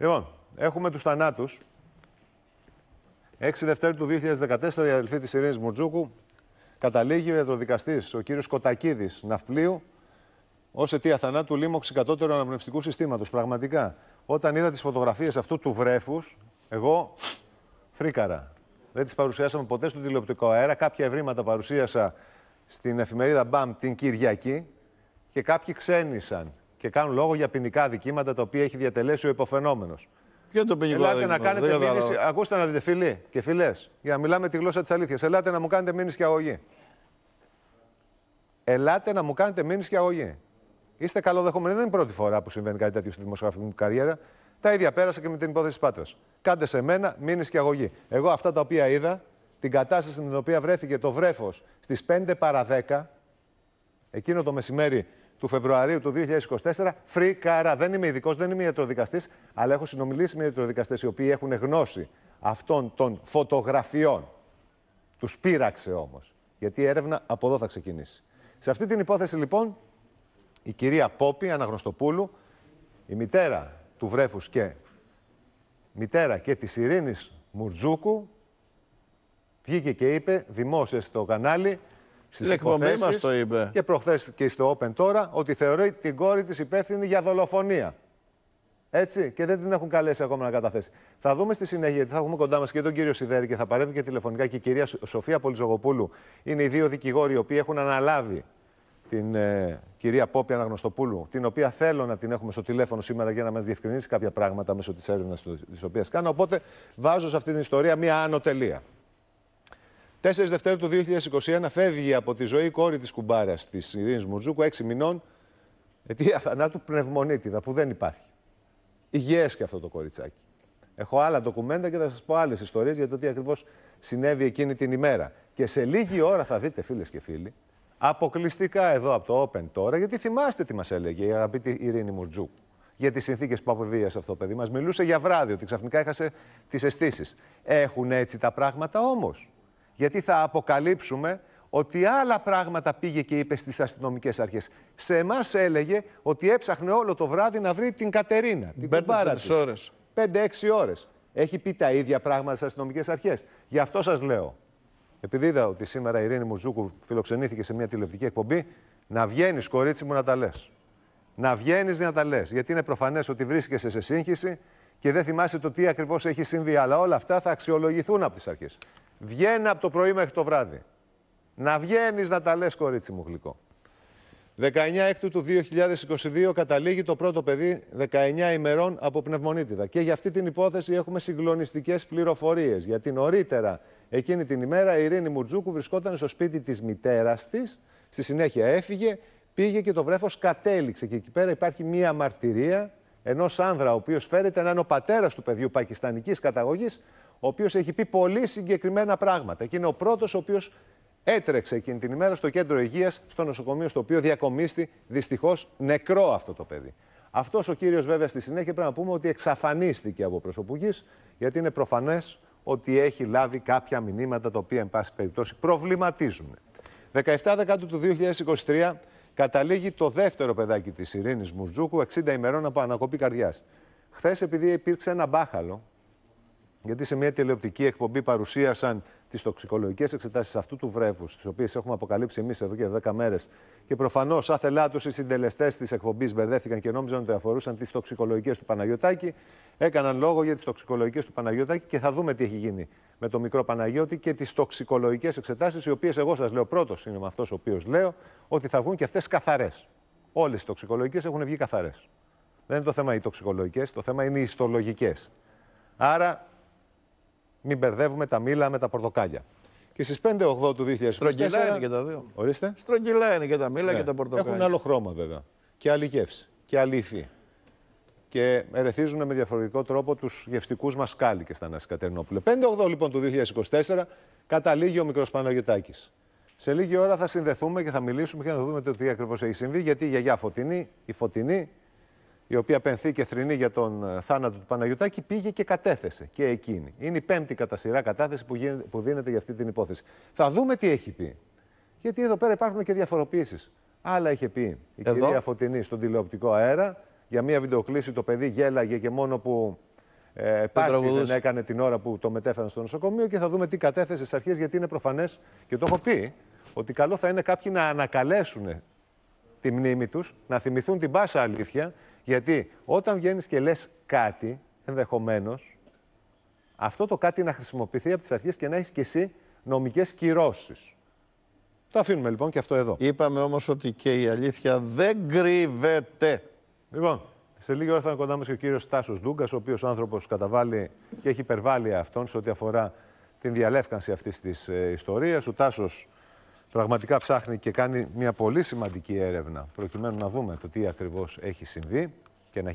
Λοιπόν, έχουμε τους θανάτους. 6 Δευτέρου του 2014 η αδελφή της Ειρήνης Μουρτζούκου καταλήγει ο ιατροδικαστής, ο κύριος Κοτακίδης Ναυπλίου, ως αιτία θανάτου λίμωξη κατώτερου αναπνευστικού συστήματος. Πραγματικά, όταν είδα τις φωτογραφίες αυτού του βρέφους, εγώ φρίκαρα. Δεν τις παρουσιάσαμε ποτέ στον τηλεοπτικό αέρα. Κάποια ευρήματα παρουσίασα στην εφημερίδα Μπαμ την Κυριακή και κάποιοι ξένησαν και κάνουν λόγο για ποινικά δικήματα τα οποία έχει διατελέσει ο υποφαινόμενος. Ποιο το ποινικό Ελάτε να κάνετε μήνυση. Ακούστε να δείτε, φίλοι και φίλες, για να μιλάμε τη γλώσσα της αλήθειας. Ελάτε να μου κάνετε μήνυση και αγωγή. Ελάτε να μου κάνετε μήνυση και αγωγή. Είστε καλοδεχόμενοι. Δεν είναι η πρώτη φορά που συμβαίνει κάτι τέτοιο στη δημοσιογραφική μου καριέρα. Τα ίδια πέρασα και με την υπόθεση Πάτρας. Κάντε σε μένα μήνυση και αγωγή. Εγώ αυτά τα οποία είδα, την κατάσταση στην οποία βρέθηκε το βρέφος στις 5 παρα 10, εκείνο το μεσημέρι του Φεβρουαρίου του 2024. Φρικαρά. Δεν είμαι ειδικός, δεν είμαι ιατροδικαστής, αλλά έχω συνομιλήσει με ιατροδικαστές οι οποίοι έχουν γνώση αυτών των φωτογραφιών. Τους πείραξε όμως. Γιατί η έρευνα από εδώ θα ξεκινήσει. Σε αυτή την υπόθεση λοιπόν, η κυρία Πόπη Αναγνωστοπούλου, η μητέρα του Βρέφους και μητέρα και της Ειρήνης Μουρτζούκου, βγήκε και είπε δημόσια στο κανάλι στις εκπομπή μα το είπε. Και προχθές και στο Open τώρα ότι θεωρεί την κόρη της υπεύθυνη για δολοφονία. Έτσι, και δεν την έχουν καλέσει ακόμα να καταθέσει. Θα δούμε στη συνέχεια, γιατί θα έχουμε κοντά μας και τον κύριο Σιδέρη και θα παρέμβει και τηλεφωνικά και η κυρία Σοφία Πολυζογοπούλου. Είναι οι δύο δικηγόροι οι οποίοι έχουν αναλάβει την ε, κυρία Πόπια Αναγνωστοπούλου, την οποία θέλω να την έχουμε στο τηλέφωνο σήμερα για να μας διευκρινίσει κάποια πράγματα μέσω της έρευνας της οποίας κάνω. Οπότε βάζω σε αυτή την ιστορία μία άνω 4 Δευτέρου του 2021 φεύγει από τη ζωή η κόρη της κουμπάρας της Ειρήνης Μουρτζούκου, 6 μηνών, αιτία θανάτου πνευμονίτιδα που δεν υπάρχει. Υγιές και αυτό το κοριτσάκι. Έχω άλλα ντοκουμέντα και θα σας πω άλλες ιστορίες για το τι ακριβώς συνέβη εκείνη την ημέρα. Και σε λίγη ώρα θα δείτε, φίλες και φίλοι, αποκλειστικά εδώ από το Open τώρα, γιατί θυμάστε τι μας έλεγε η αγαπητή Ειρήνη Μουρτζούκου για τις συνθήκες που αποβίασε αυτό το παιδί μας. Μιλούσε για βράδυ, ότι ξαφνικά έχασε τις αισθήσεις. Έχουν έτσι τα πράγματα όμως γιατί θα αποκαλύψουμε ότι άλλα πράγματα πήγε και είπε στις αστυνομικές αρχές. Σε εμάς έλεγε ότι έψαχνε όλο το βράδυ να βρει την Κατερίνα, την κουμπάρα της. ώρες. 5-6 ώρες. Έχει πει τα ίδια πράγματα στις αστυνομικές αρχές. Γι' αυτό σας λέω. Επειδή είδα ότι σήμερα η Ειρήνη Μουρτζούκου φιλοξενήθηκε σε μια τηλεοπτική εκπομπή, να βγαίνεις, κορίτσι μου, να τα λες. Να βγαίνεις να τα λες. Γιατί είναι προφανές ότι βρίσκεσαι σε σύγχυση και δεν θυμάσαι το τι ακριβώς έχει συμβεί. Αλλά όλα αυτά θα αξιολογηθούν από τις αρχές. Βγαίνει από το πρωί μέχρι το βράδυ. Να βγαίνεις να τα λες, κορίτσι μου γλυκό. 19 έκτου του 2022 καταλήγει το πρώτο παιδί 19 ημερών από πνευμονίτιδα. Και για αυτή την υπόθεση έχουμε συγκλονιστικές πληροφορίες. Γιατί νωρίτερα εκείνη την ημέρα η Ειρήνη Μουρτζούκου βρισκόταν στο σπίτι της μητέρας της. Στη συνέχεια έφυγε, πήγε και το βρέφος κατέληξε. Και εκεί πέρα υπάρχει μία μαρτυρία ενός άνδρα, ο οποίος φέρεται να είναι ο πατέρας του παιδιού πακιστανικής καταγωγής, ο οποίος έχει πει πολύ συγκεκριμένα πράγματα. Και είναι ο πρώτος ο οποίος έτρεξε εκείνη την ημέρα στο κέντρο υγείας, στο νοσοκομείο, στο οποίο διακομίστη δυστυχώς νεκρό αυτό το παιδί. Αυτός ο κύριος, βέβαια, στη συνέχεια πρέπει να πούμε ότι εξαφανίστηκε από προσωπουγή, γιατί είναι προφανές ότι έχει λάβει κάποια μηνύματα τα οποία, εν πάση περιπτώσει, προβληματίζουν. 17 Δεκάτου του 2023 καταλήγει το δεύτερο παιδάκι της Ειρήνης Μουρτζούκου, 60 ημερών από ανακοπή καρδιάς. Χθες, επειδή υπήρξε ένα μπάχαλο γιατί σε μια τηλεοπτική εκπομπή παρουσίασαν τις τοξικολογικές εξετάσεις αυτού του βρέφους, τις οποίες έχουμε αποκαλύψει εμείς εδώ και 10 μέρες. Και προφανώς, άθελά του, οι συντελεστές της εκπομπής μπερδεύτηκαν και νόμιζαν ότι αφορούσαν τις τοξικολογικές του Παναγιωτάκη. Έκαναν λόγο για τις τοξικολογικές του Παναγιωτάκη και θα δούμε τι έχει γίνει με το μικρό Παναγιώτη και τις τοξικολογικές εξετάσεις, οι οποίες εγώ σας λέω πρώτος είναι με αυτός ο οποίος λέω ότι θα βγουν και αυτές καθαρές. Όλες οι τοξικολογικές έχουν βγει καθαρές. Δεν είναι το θέμα οι τοξικολογικές, το θέμα είναι οι ιστολογικές. Άρα μην μπερδεύουμε τα μήλα με τα πορτοκάλια. Και στις 5-8 του 2024. Στρογγυλά είναι και τα δύο. Ορίστε. Στρογγυλά είναι και τα μήλα ναι. και τα πορτοκάλια. Έχουν άλλο χρώμα βέβαια. Και άλλη γεύση. Και άλλη Και ερεθίζουν με διαφορετικό τρόπο τους γευστικούς μας κάλικε στα Νέα 5 5-8 λοιπόν του 2024 καταλήγει ο μικρός Παναγιοτάκης. Σε λίγη ώρα θα συνδεθούμε και θα μιλήσουμε και θα δούμε το τι ακριβώς έχει συμβεί. Γιατί η γιαγιά Φωτεινή, η Φωτεινή, η οποία πενθεί και θρυνεί για τον ε, θάνατο του Παναγιωτάκη, πήγε και κατέθεσε και εκείνη. Είναι η πέμπτη κατά σειρά κατάθεση που, γίνεται, που δίνεται για αυτή την υπόθεση. Θα δούμε τι έχει πει. Γιατί εδώ πέρα υπάρχουν και διαφοροποιήσει. Άλλα είχε πει η κυρία Φωτεινή στον τηλεοπτικό αέρα. Για μία βιντεοκλήση το παιδί γέλαγε και μόνο που ε, δεν έκανε την ώρα που το μετέφεραν στο νοσοκομείο και θα δούμε τι κατέθεσε στις αρχές γιατί είναι προφανές και το έχω πει ότι καλό θα είναι κάποιοι να ανακαλέσουν τη μνήμη τους, να θυμηθούν την πάσα αλήθεια γιατί όταν βγαίνεις και λες κάτι, ενδεχομένως, αυτό το κάτι να χρησιμοποιηθεί από τις αρχές και να έχεις και εσύ νομικές κυρώσεις. Το αφήνουμε λοιπόν και αυτό εδώ. Είπαμε όμως ότι και η αλήθεια δεν κρύβεται. Λοιπόν, σε λίγη ώρα θα είναι κοντά μας και ο κύριος Τάσο Ντούγκα, ο οποίος άνθρωπος καταβάλει και έχει υπερβάλει αυτόν σε ό,τι αφορά την διαλεύκανση αυτής της ε, ιστορίας. Ο Τάσος πραγματικά ψάχνει και κάνει μια πολύ σημαντική έρευνα προκειμένου να δούμε το τι ακριβώς έχει συμβεί και να